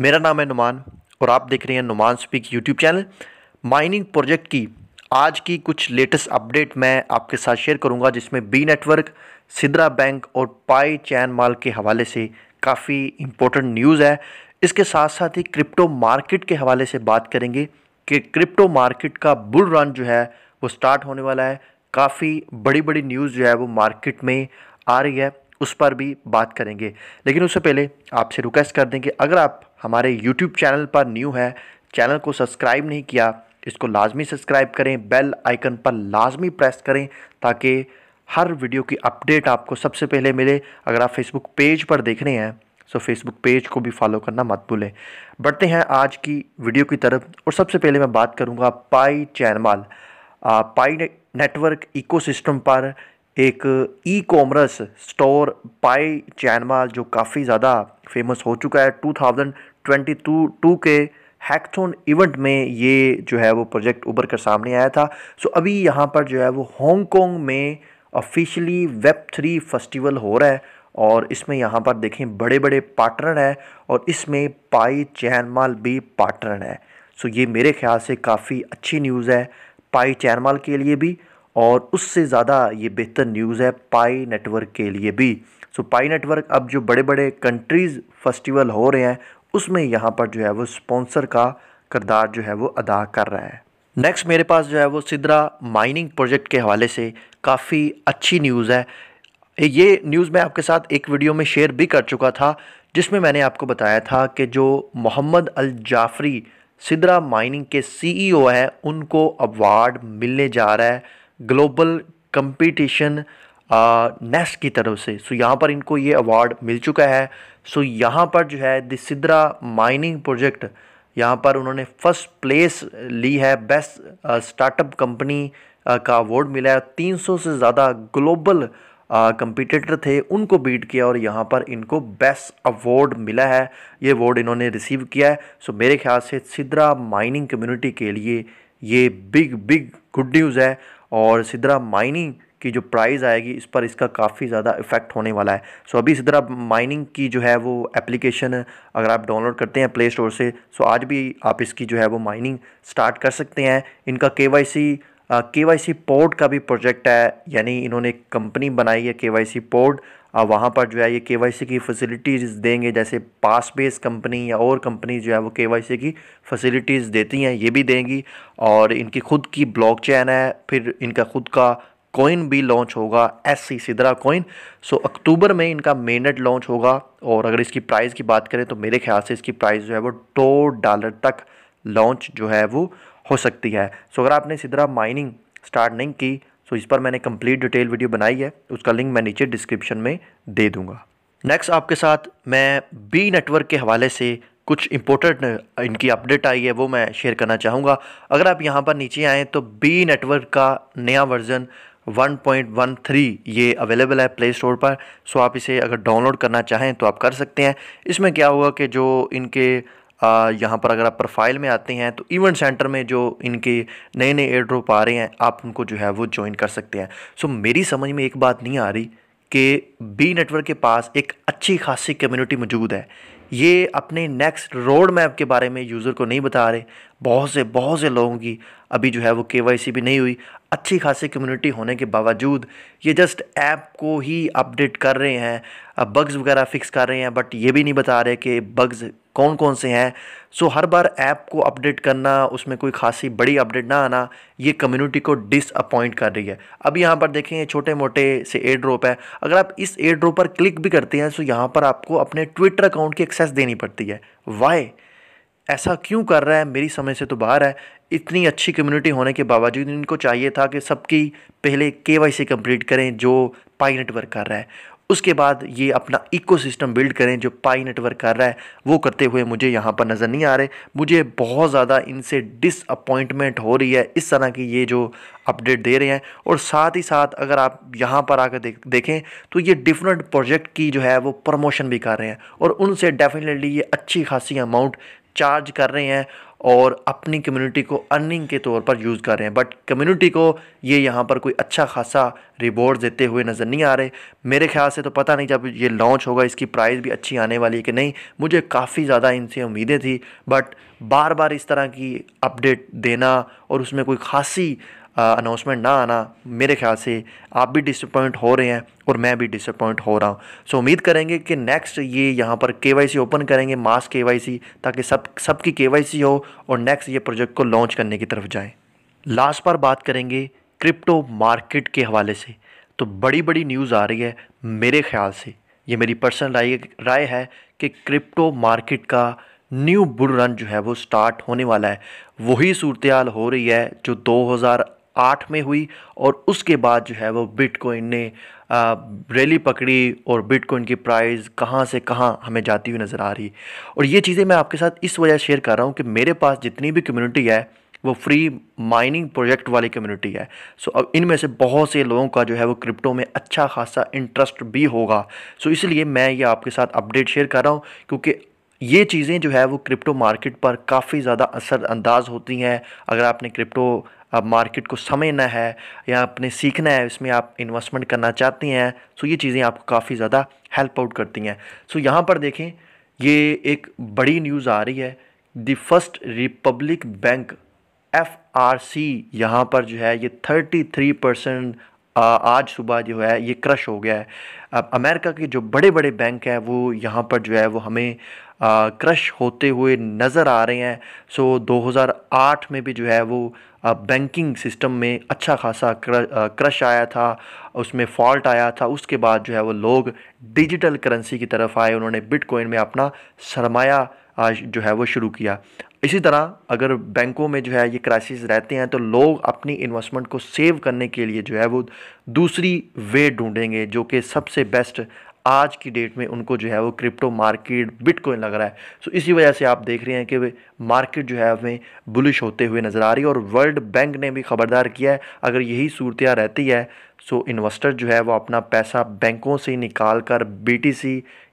मेरा नाम है नुमान और आप देख रहे हैं Numan speak YouTube channel mining project की आज की कुछ लेटेस्ट अपडेट मैं आपके साथ शेयर करूंगा जिसमें बी नेटवर्क सिद्रा बैंक और पाई चैन माल के हवाले से काफ़ी इम्पोर्टेंट न्यूज़ है इसके साथ साथ ही क्रिप्टो मार्केट के हवाले से बात करेंगे कि क्रिप्टो मार्केट का बुल रन जो है वो स्टार्ट होने वाला है काफ़ी बड़ी बड़ी न्यूज़ जो है वो मार्केट में आ रही है उस पर भी बात करेंगे लेकिन उससे पहले आपसे रिक्वेस्ट कर देंगे अगर आप हमारे यूट्यूब चैनल पर न्यू है चैनल को सब्सक्राइब नहीं किया इसको लाजमी सब्सक्राइब करें बेल आइकन पर लाजमी प्रेस करें ताकि हर वीडियो की अपडेट आपको सबसे पहले मिले अगर आप फेसबुक पेज पर देख रहे हैं तो फेसबुक पेज को भी फॉलो करना मत भूलें बढ़ते हैं आज की वीडियो की तरफ और सबसे पहले मैं बात करूँगा पाई चैनमाल पाई नेटवर्क इकोसिस्टम पर एक ई कॉमर्स स्टोर पाई चैनमा जो काफ़ी ज़्यादा फेमस हो चुका है 2022 टू के हैकथोन इवेंट में ये जो है वो प्रोजेक्ट उभर कर सामने आया था सो अभी यहाँ पर जो है वो हांगकॉन्ग में ऑफिशियली वेब थ्री फेस्टिवल हो रहा है और इसमें यहाँ पर देखें बड़े बड़े पार्टनर हैं और इसमें पाई चैनमाल भी पार्टनर है सो ये मेरे ख्याल से काफ़ी अच्छी न्यूज़ है पाई चैनमाल के लिए भी और उससे ज़्यादा ये बेहतर न्यूज़ है पाई नेटवर्क के लिए भी सो पाई नेटवर्क अब जो बड़े बड़े कंट्रीज़ फेस्टिवल हो रहे हैं उसमें यहाँ पर जो है वो स्पॉन्सर का करदार जो है वो अदा कर रहा है नेक्स्ट मेरे पास जो है वो सिद्रा माइनिंग प्रोजेक्ट के हवाले से काफ़ी अच्छी न्यूज़ है ये न्यूज़ मैं आपके साथ एक वीडियो में शेयर भी कर चुका था जिसमें मैंने आपको बताया था कि जो Mohammed Al Jafri Sidra mining के सीईओ e हैं उनको अवार्ड मिलने जा रहा है ग्लोबल कंपटीशन नेस्ट की तरफ से सो यहाँ पर इनको ये अवार्ड मिल चुका है सो यहाँ पर जो है दिसिद्रा माइनिंग प्रोजेक्ट यहाँ पर उन्होंने फर्स्ट प्लेस ली है बेस्ट स्टार्टअप कंपनी का अवार्ड मिला है 300 से ज़्यादा ग्लोबल कंपटीटर थे उनको बीट किया और यहाँ पर इनको बेस्ट अवार्ड मिला है ये अवार्ड इन्होंने रिसीव किया है सो मेरे ख्याल से सिद्रा माइनिंग कम्युनिटी के लिए ये बिग बिग गुड न्यूज़ है और सिद्धरा माइनिंग की जो प्राइस आएगी इस पर इसका काफ़ी ज़्यादा इफेक्ट होने वाला है सो अभी सिद्धरा माइनिंग की जो है वो एप्लीकेशन अगर आप डाउनलोड करते हैं प्ले स्टोर से सो आज भी आप इसकी जो है वो माइनिंग स्टार्ट कर सकते हैं इनका के के वाई सी पोर्ट का भी प्रोजेक्ट है यानी इन्होंने एक कंपनी बनाई है के वाई सी पोर्ट वहाँ पर जो है ये के वाई सी की फैसिलिटीज़ देंगे जैसे पास बेस कंपनी या और कंपनी जो है वो के वाई सी की फैसिलिटीज़ देती हैं ये भी देंगी और इनकी खुद की ब्लॉक चैन है फिर इनका खुद का कॉइन भी लॉन्च होगा S C Sidra coin so October में इनका मेनट लॉन्च होगा और अगर इसकी प्राइस की बात करें तो मेरे ख्याल से इसकी प्राइस जो है वो दो डॉलर तक लॉन्च जो है वो हो सकती है सो अगर आपने तरह माइनिंग स्टार्ट नहीं की सो इस पर मैंने कंप्लीट डिटेल वीडियो बनाई है उसका लिंक मैं नीचे डिस्क्रिप्शन में दे दूंगा नेक्स्ट आपके साथ मैं बी नेटवर्क के हवाले से कुछ इंपॉर्टेंट इनकी अपडेट आई है वो मैं शेयर करना चाहूँगा अगर आप यहाँ पर नीचे आएँ तो बी नेटवर्क का नया वर्ज़न 1.13 ये अवेलेबल है प्ले स्टोर पर सो आप इसे अगर डाउनलोड करना चाहें तो आप कर सकते हैं इसमें क्या हुआ कि जो इनके यहाँ पर अगर आप प्रोफाइल में आते हैं तो इवेंट सेंटर में जो इनके नए नए एयर ड्रॉप आ रहे हैं आप उनको जो है वो ज्वाइन कर सकते हैं सो मेरी समझ में एक बात नहीं आ रही कि बी नेटवर्क के पास एक अच्छी खासी कम्युनिटी मौजूद है ये अपने नेक्स्ट रोड मैप के बारे में यूज़र को नहीं बता रहे बहुत से बहुत से लोगों की अभी जो है वो के भी नहीं हुई अच्छी खासी कम्युनिटी होने के बावजूद ये जस्ट ऐप को ही अपडेट कर रहे हैं बग्स वगैरह फिक्स कर रहे हैं बट ये भी नहीं बता रहे कि बग्स कौन कौन से हैं सो हर बार ऐप को अपडेट करना उसमें कोई खासी बड़ी अपडेट ना आना ये कम्युनिटी को डिसअपॉइंट कर रही है अब यहाँ पर देखें छोटे मोटे से एयर ड्रॉप है अगर आप इस एयर ड्रॉप पर क्लिक भी करते हैं सो तो यहाँ पर आपको अपने ट्विटर अकाउंट की एक्सेस देनी पड़ती है वाई ऐसा क्यों कर रहा है मेरी समझ से तो बाहर है इतनी अच्छी कम्युनिटी होने के बावजूद इनको चाहिए था कि सबकी पहले के वाई सी करें जो पाई नेटवर्क कर रहा है उसके बाद ये अपना इकोसिस्टम बिल्ड करें जो पाई नेटवर्क कर रहा है वो करते हुए मुझे यहाँ पर नज़र नहीं आ रहे मुझे बहुत ज़्यादा इनसे डिसअपॉइंटमेंट हो रही है इस तरह की ये जो अपडेट दे रहे हैं और साथ ही साथ अगर आप यहाँ पर आकर देख देखें तो ये डिफरेंट प्रोजेक्ट की जो है वो प्रमोशन भी कर रहे हैं और उनसे डेफिनेटली ये अच्छी खासी अमाउंट चार्ज कर रहे हैं और अपनी कम्युनिटी को अर्निंग के तौर पर यूज़ कर रहे हैं बट कम्युनिटी को ये यहाँ पर कोई अच्छा खासा रिवॉर्ड देते हुए नज़र नहीं आ रहे मेरे ख्याल से तो पता नहीं जब ये लॉन्च होगा इसकी प्राइस भी अच्छी आने वाली है कि नहीं मुझे काफ़ी ज़्यादा इनसे उम्मीदें थी बट बार बार इस तरह की अपडेट देना और उसमें कोई खासी अनाउंसमेंट ना आना मेरे ख्याल से आप भी डिसअपॉइंट हो रहे हैं और मैं भी डिसअपॉइंट हो रहा हूँ सो so, उम्मीद करेंगे कि नेक्स्ट ये यहाँ पर के ओपन करेंगे मास के ताकि सब सबकी के हो और नेक्स्ट ये प्रोजेक्ट को लॉन्च करने की तरफ जाएँ लास्ट पर बात करेंगे क्रिप्टो मार्केट के हवाले से तो बड़ी बड़ी न्यूज़ आ रही है मेरे ख्याल से ये मेरी पर्सनल राय राय है कि क्रिप्टो मार्केट का न्यू बुल रन जो है वो स्टार्ट होने वाला है वही सूरत हो रही है जो 2008 में हुई और उसके बाद जो है वो बिटकॉइन ने रैली पकड़ी और बिटकॉइन की प्राइस कहाँ से कहाँ हमें जाती हुई नज़र आ रही और ये चीज़ें मैं आपके साथ इस वजह शेयर कर रहा हूँ कि मेरे पास जितनी भी कम्युनिटी है वो फ्री माइनिंग प्रोजेक्ट वाली कम्युनिटी है सो अब इनमें से बहुत से लोगों का जो है वो क्रिप्टो में अच्छा खासा इंटरेस्ट भी होगा सो इसलिए मैं ये आपके साथ अपडेट शेयर कर रहा हूँ क्योंकि ये चीज़ें जो है वो क्रिप्टो मार्केट पर काफ़ी ज़्यादा असरअंदाज होती हैं अगर आपने क्रिप्टो अब मार्केट को समझना है या अपने सीखना है इसमें आप इन्वेस्टमेंट करना चाहती हैं सो तो ये चीज़ें आपको काफ़ी ज़्यादा हेल्प आउट करती हैं सो यहाँ पर देखें ये एक बड़ी न्यूज़ आ रही है the first republic bank F R C यहाँ पर जो है ये थर्टी थ्री परसेंट आज सुबह जो है ये क्रश हो गया है अब अमेरिका के जो बड़े बड़े बैंक हैं वो यहाँ पर जो है वो हमें क्रश होते हुए नज़र आ रहे हैं सो 2008 में भी जो है वो बैंकिंग सिस्टम में अच्छा खासा क्रश आया था उसमें फॉल्ट आया था उसके बाद जो है वो लोग डिजिटल करेंसी की तरफ आए उन्होंने बिटकॉइन में अपना सरमाया आज जो है वो शुरू किया इसी तरह अगर बैंकों में जो है ये क्राइसिस रहते हैं तो लोग अपनी इन्वेस्टमेंट को सेव करने के लिए जो है वो दूसरी वे ढूंढेंगे जो कि सबसे बेस्ट आज की डेट में उनको जो है वो क्रिप्टो मार्केट बिटकॉइन लग रहा है सो इसी वजह से आप देख रहे हैं कि वे मार्केट जो है हमें बुलिश होते हुए नज़र आ रही है और वर्ल्ड बैंक ने भी खबरदार किया है अगर यही सूरतियाँ रहती है सो इन्वेस्टर जो है वो अपना पैसा बैंकों से निकाल कर बी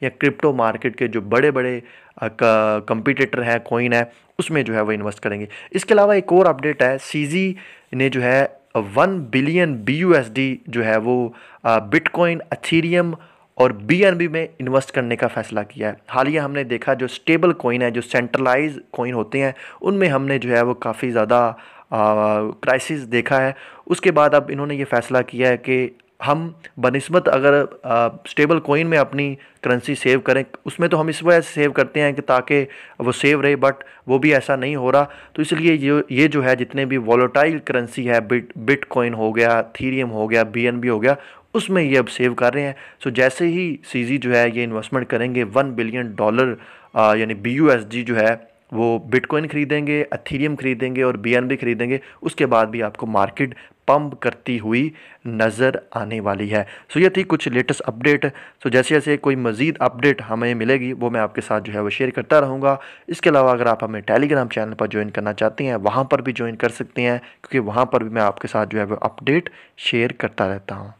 या क्रिप्टो मार्केट के जो बड़े बड़े कंपिटेटर हैं कोइन है उसमें जो है वो इन्वेस्ट करेंगे इसके अलावा एक और अपडेट है सी ने जो है वन बिलियन बी जो है वो बिटकॉइन अथीरियम और बी में इन्वेस्ट करने का फैसला किया है हालिया हमने देखा जो स्टेबल कोइन है जो सेंट्रलाइज कोइन होते हैं उनमें हमने जो है वो काफ़ी ज़्यादा क्राइसिस देखा है उसके बाद अब इन्होंने ये फ़ैसला किया है कि हम बनस्बत अगर स्टेबल कोइन में अपनी करेंसी सेव करें उसमें तो हम इस वजह से सेव करते हैं कि ताकि वो सेव रहे बट वो भी ऐसा नहीं हो रहा तो इसलिए ये ये जो है जितने भी वॉलोटाइल करेंसी है बिट बिट कोइन हो गया थीरियम हो गया बी हो गया उसमें ये अब सेव कर रहे हैं सो जैसे ही सीजी जो है ये इन्वेस्टमेंट करेंगे वन बिलियन डॉलर यानी बी जो है वो बिटकॉइन खरीदेंगे अथीरियम खरीदेंगे और बी खरीदेंगे उसके बाद भी आपको मार्केट पंप करती हुई नज़र आने वाली है सो ये थी कुछ लेटेस्ट अपडेट सो जैसे जैसे कोई मज़ीद अपडेट हमें मिलेगी वो मैं आपके साथ जो है वो शेयर करता रहूँगा इसके अलावा अगर आप हमें टेलीग्राम चैनल पर ज्वाइन करना चाहते हैं वहाँ पर भी ज्वाइन कर सकते हैं क्योंकि वहाँ पर भी मैं आपके साथ जो है वो अपडेट शेयर करता रहता हूँ